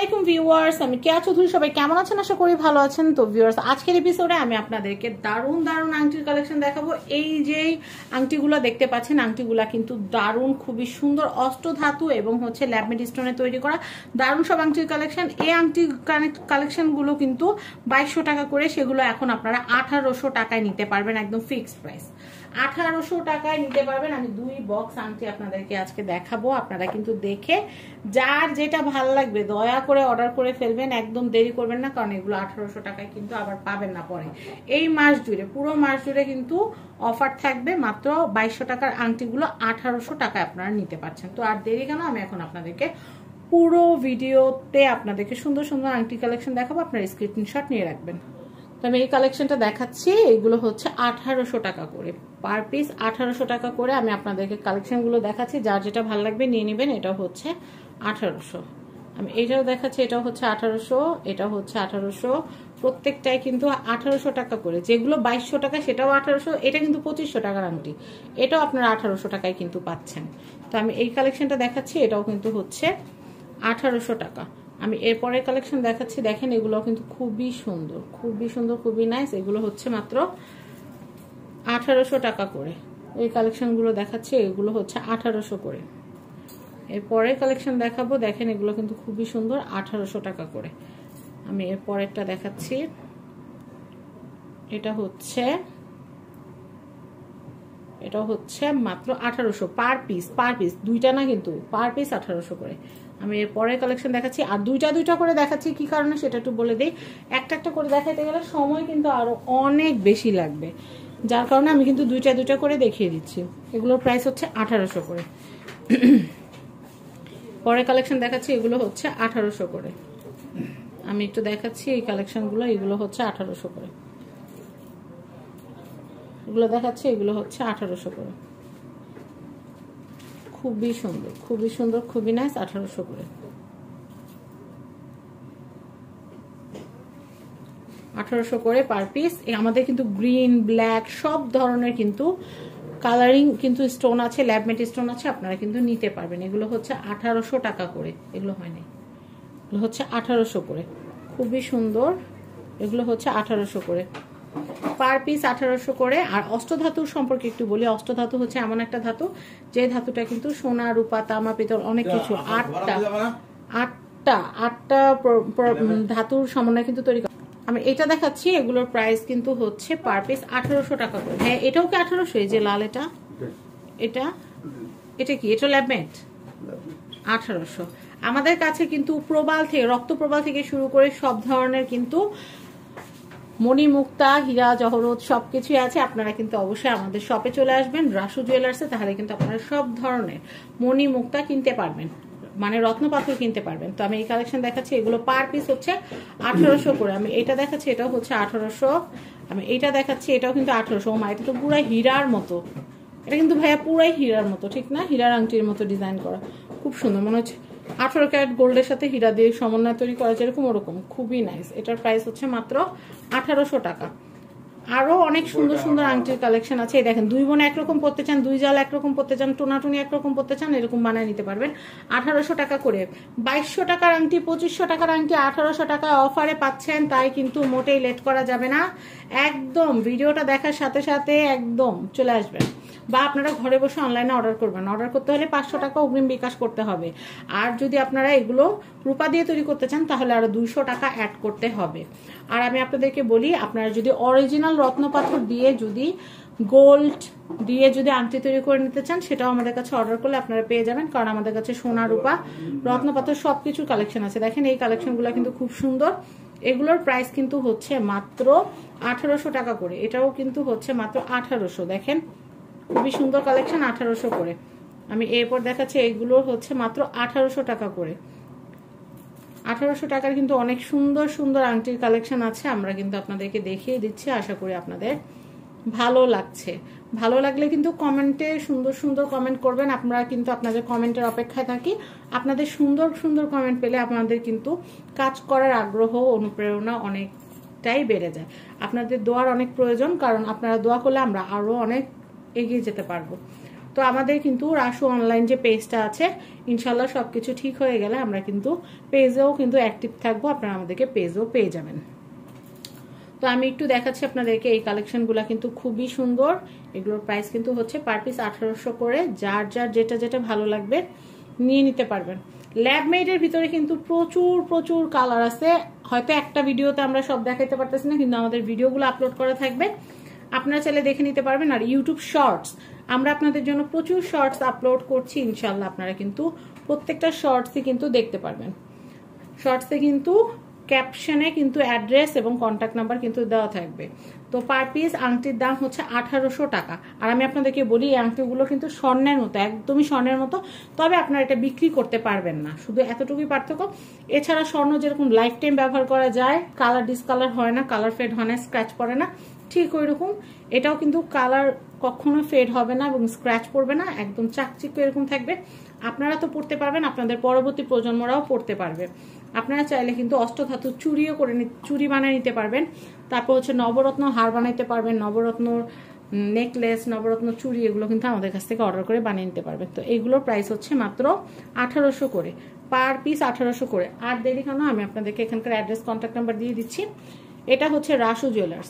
আসসালামাইকুম আমি কেয়া চৌধুরী সবাই কেমন আছেন করি ভালো আছেন তো ভিউয়ার্স আমি আপনাদেরকে দারুণ দারুণ আংটির কালেকশন দেখাবো এই আংটিগুলো দেখতে পাচ্ছেন আংটিগুলো কিন্তু খুবই সুন্দর অষ্টধাতু এবং হচ্ছে স্টোনে তৈরি করা সব আংটির কালেকশন আংটি কালেকশনগুলো কিন্তু বাইশশো টাকা করে সেগুলো এখন আপনারা আঠারোশো টাকায় নিতে পারবেন একদম ফিক্সড প্রাইস আঠারোশো টাকায় নিতে পারবেন আমি দুই বক্স আংটি আপনাদেরকে আজকে দেখাবো আপনারা কিন্তু দেখে যার যেটা ভাল লাগবে দয়া করে অর্ডার করে ফেলবেন একদম দেরি করবেন না কারণ এগুলো আঠারোশো টাকায় কিন্তু আবার পাবেন না পরে এই মাস জুড়ে পুরো মাস জুড়ে কিন্তু অফার থাকবে মাত্র বাইশশো টাকার আংটিগুলো আঠারোশো টাকায় আপনারা নিতে পারছেন তো আর দেরি কেন আমি এখন আপনাদেরকে পুরো ভিডিওতে আপনাদেরকে সুন্দর সুন্দর আংটি কালেকশন দেখাবো আপনারা স্ক্রিনশট নিয়ে রাখবেন তো আমি এই কালেকশনটা দেখাচ্ছি এগুলো হচ্ছে আঠারোশো টাকা করে পার পিস আঠারোশো টাকা করে আমি আপনাদেরকে কালেকশনগুলো দেখাচ্ছি যার যেটা ভালো লাগবে নিয়ে নেবেন এটা হচ্ছে আঠারোশো আমি এটাও দেখাচ্ছি এটা হচ্ছে আঠারোশো এটা হচ্ছে আঠারোশো প্রত্যেকটাই কিন্তু আঠারোশো টাকা করে যেগুলো বাইশশো টাকা সেটাও আঠারোশো এটা কিন্তু পঁচিশশো টাকার আংটি এটাও আপনারা আঠারোশো টাকায় কিন্তু পাচ্ছেন তো আমি এই কালেকশনটা দেখাচ্ছি এটাও কিন্তু হচ্ছে আঠারোশো টাকা আমি এরপরের কালেকশন দেখাচ্ছি দেখেন এগুলো কিন্তু খুবই সুন্দর খুবই সুন্দর খুবই নাইস এগুলো হচ্ছে মাত্র আঠারোশো টাকা করে এই কালেকশনগুলো দেখাচ্ছি এগুলো হচ্ছে আঠারোশো করে এরপরের কালেকশন দেখাবো দেখেন এগুলো কিন্তু খুবই সুন্দর আঠারোশো টাকা করে আমি এর পরেরটা দেখাচ্ছি এটা হচ্ছে এটা হচ্ছে মাত্র আঠারোশো পার পিস পার পিস দুইটা না কিন্তু পার পিস আঠারোশো করে আমি এর পরের কালেকশন দেখাচ্ছি আর দুইটা দুইটা করে দেখাচ্ছি কি কারণে সেটা একটু বলে দিই একটা একটা করে দেখাতে গেলে সময় কিন্তু আরও অনেক বেশি লাগবে যার কারণে আমি কিন্তু দুইটা দুইটা করে দেখিয়ে দিচ্ছি এগুলোর প্রাইস হচ্ছে আঠারোশো করে পরের কালেকশন দেখাচ্ছি এগুলো হচ্ছে আঠারোশো করে আমি একটু দেখাচ্ছি এই কালেকশনগুলো এগুলো হচ্ছে আঠারোশো করে এগুলো দেখাচ্ছি এগুলো হচ্ছে আঠারোশো করে খুবই সুন্দর খুবই সুন্দর খুবই নাইস আঠারোশো করে আঠারোশো করে পার পিস আমাদের কিন্তু গ্রিন ব্ল্যাক সব ধরনের কিন্তু কালারিং কিন্তু স্টোন আছে ল্যাবমেট স্টোন আছে আপনারা কিন্তু নিতে পারবেন এগুলো হচ্ছে আঠারোশো টাকা করে এগুলো হয়নি এগুলো হচ্ছে আঠারোশো করে খুবই সুন্দর এগুলো হচ্ছে আঠারোশো করে পার পিস আঠারোশো করে আর অষ্টধাতুর সম্পর্কে একটু বলি অষ্টধাতু হচ্ছে এমন একটা ধাতু যে ধাতুটা কিন্তু সোনা রূপা তামা পিতল অনেক কিছু আটটা আটটা আটটা ধাতুর সমন্বয় কিন্তু তৈরি আমি এটা দেখাচ্ছি এগুলোর প্রাইস কিন্তু হচ্ছে পার পিস আঠারোশো টাকা করে হ্যাঁ এটাও কি আঠারোশো এই যে লাল এটা এটা এটা কি এটা ল্যাবমেট আঠারোশো আমাদের কাছে কিন্তু প্রবাল থেকে রক্ত প্রবাল থেকে শুরু করে সব ধরনের কিন্তু মণিমুক্তা মুক্তা হীরা জহরত সব কিছুই আছে আপনারা কিন্তু অবশ্যই আমাদের শপে চলে আসবেন রাসু জুয়েলার্সে তাহলে কিন্তু আপনারা সব ধরনের মণিমুক্তা মুক্তা কিনতে পারবেন মানে রত্নপাথর কিনতে পারবেন তো আমি এই কালেকশন দেখাচ্ছি এগুলো পার পিস হচ্ছে আঠারোশো করে আমি এটা দেখাচ্ছি এটাও হচ্ছে আঠারোশো আমি এটা দেখাচ্ছি এটাও কিন্তু আঠারোশো মা এটা তো পুরো হীরার মতো এটা কিন্তু ভাইয়া পুরাই হীরার মতো ঠিক না হীরার আংটির মতো ডিজাইন করা খুব সুন্দর মনে হচ্ছে আঠেরো ক্যারেট গোল্ডের সাথে হীরা দিয়ে সমন্বয় তৈরি করা যেরকম ওরকম খুবই নাইস এটার প্রাইস হচ্ছে মাত্র আঠারোশো টাকা আরো অনেক সুন্দর সুন্দর আংটির কালেকশন আছে এই দেখেন দুই বোন একরকম পড়তে চান দুই জাল একরকম পড়তে চান টোনাটুনি একরকম পড়তে চান এরকম বানায় নিতে পারবেন আঠারোশো টাকা করে বাইশশো টাকার আংটি পঁচিশশো টাকার আংটি আঠারোশো টাকা অফারে পাচ্ছেন তাই কিন্তু মোটেই লেট করা যাবে না একদম ভিডিওটা দেখার সাথে সাথে একদম চলে আসবেন বা আপনারা ঘরে বসে অনলাইনে অর্ডার করবেন অর্ডার করতে হলে পাঁচশো টাকা অগ্রিম বিকাশ করতে হবে আর যদি আপনারা এগুলো রূপা দিয়ে তৈরি করতে চান তাহলে আরও দুইশো টাকা অ্যাড করতে হবে আর আমি আপনাদেরকে বলি আপনারা যদি অরিজিনাল রত্নপাথর দিয়ে যদি গোল্ড দিয়ে যদি আংটি তৈরি করে নিতে চান সেটাও আমাদের কাছে অর্ডার করলে আপনারা পেয়ে যাবেন কারণ আমাদের কাছে সোনা রূপা রত্নপাথর সব কিছুর কালেকশন আছে দেখেন এই কালেকশনগুলো কিন্তু খুব সুন্দর এগুলোর প্রাইস কিন্তু হচ্ছে মাত্র আঠারোশো টাকা করে এটাও কিন্তু হচ্ছে মাত্র আঠারোশো দেখেন খুবই সুন্দর কালেকশন আঠারোশো করে আমি এরপর দেখাচ্ছি এইগুলো হচ্ছে মাত্র আঠারোশো টাকা করে আঠারোশো টাকার কিন্তু অনেক সুন্দর সুন্দর আংটির কালেকশন আছে আমরা কিন্তু আপনাদেরকে দেখিয়ে দিচ্ছি আশা করি আপনাদের ভালো লাগছে ভালো লাগলে কিন্তু কমেন্টে সুন্দর সুন্দর কমেন্ট করবেন আমরা কিন্তু আপনাদের কমেন্টের অপেক্ষায় থাকি আপনাদের সুন্দর সুন্দর কমেন্ট পেলে আপনাদের কিন্তু কাজ করার আগ্রহ অনুপ্রেরণা অনেকটাই বেড়ে যায় আপনাদের দোয়ার অনেক প্রয়োজন কারণ আপনারা দোয়া করলে আমরা আরও অনেক এগিয়ে যেতে পারবো তো আমাদের কিন্তু রাসু অনলাইন যে পেজটা আছে ইনশাল্লাহ সব কিছু ঠিক হয়ে গেলে আমরা কিন্তু পেজেও কিন্তু অ্যাক্টিভ থাকবো আপনারা আমাদেরকে পেজেও পেয়ে যাবেন তো আমি একটু দেখাচ্ছি আপনাদেরকে এই কালেকশনগুলো কিন্তু খুবই সুন্দর এগুলোর প্রাইস কিন্তু হচ্ছে পার পিস আঠারোশো করে যার যার যেটা যেটা ভালো লাগবে নিয়ে নিতে পারবেন ল্যাবমেডের ভিতরে কিন্তু প্রচুর প্রচুর কালার আছে হয়তো একটা ভিডিওতে আমরা সব দেখাতে পারতেছি না কিন্তু আমাদের ভিডিওগুলো আপলোড করা থাকবে আপনারা চাইলে দেখে নিতে পারবেন আর ইউটিউব শর্টস আমরা আপনাদের জন্য প্রচুর শর্টস আপলোড করছি ইনশাল্লাহ আপনারা কিন্তু প্রত্যেকটা শর্টসই কিন্তু দেখতে পারবেন শর্টসে কিন্তু ক্যাপশনে কিন্তু অ্যাড্রেস এবং কন্ট্যাক্ট নাম্বার কিন্তু দেওয়া থাকবে তো পার পিস আংটির দাম হচ্ছে আঠারোশো টাকা আর আমি আপনাদেরকে বলি এই আংটিগুলো কিন্তু স্বর্ণের মতো একদমই স্বর্ণের মতো তবে আপনারা এটা বিক্রি করতে পারবেন না শুধু এতটুকুই পার্থক্য এছাড়া স্বর্ণ যেরকম লাইফ টাইম ব্যবহার করা যায় কালার ডিসকালার হয় না কালার ফেড হয় না স্ক্র্যাচ পড়ে না ঠিক ওই রকম এটাও কিন্তু কালার কখনো ফেড হবে না এবং স্ক্র্যাচ পড়বে না একদম চাকচিক্য এরকম থাকবে আপনারা তো পড়তে পারবেন আপনাদের পরবর্তী প্রজন্মরাও পড়তে পারবে আপনারা চাইলে কিন্তু অষ্টধাতু চুরিও করে চুরি বানিয়ে নিতে পারবেন তারপর হচ্ছে নবরত্ন হার বানাইতে পারবেন নবরত্ন নেকলেস নবরত্ন চুরি এগুলো কিন্তু আমাদের কাছ থেকে অর্ডার করে বানিয়ে নিতে পারবেন তো এইগুলোর প্রাইস হচ্ছে মাত্র আঠারোশো করে পার পিস আঠারোশো করে আর দেরি কেন আমি আপনাদেরকে এখানকার অ্যাড্রেস কন্ট্যাক্ট নাম্বার দিয়ে দিচ্ছি এটা হচ্ছে রাসু জুয়েলার্স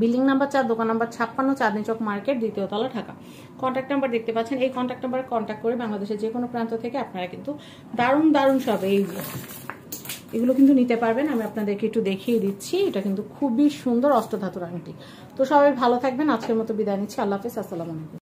বিল্ডিং নাম্বার চার দোকান নাম্বার ছাপ্পান্ন চাঁদনি চক মার্কেট দ্বিতীয় তলা ঢাকা কন্ট্যাক্ট নাম্বার দেখতে পাচ্ছেন এই কন্ট্যাক্ট নাম্বার কন্ট্যাক্ট করে বাংলাদেশের যে কোনো প্রান্ত থেকে আপনারা কিন্তু দারুণ দারুণ সব এই এগুলো কিন্তু নিতে পারবেন আমি আপনাদেরকে একটু দেখিয়ে দিচ্ছি এটা কিন্তু খুবই সুন্দর অষ্টধাতুর আংটি তো সবাই ভালো থাকবেন আজকের মতো বিদায় নিচ্ছি আল্লাহ হাফিজ আসসালামু আলাইকুম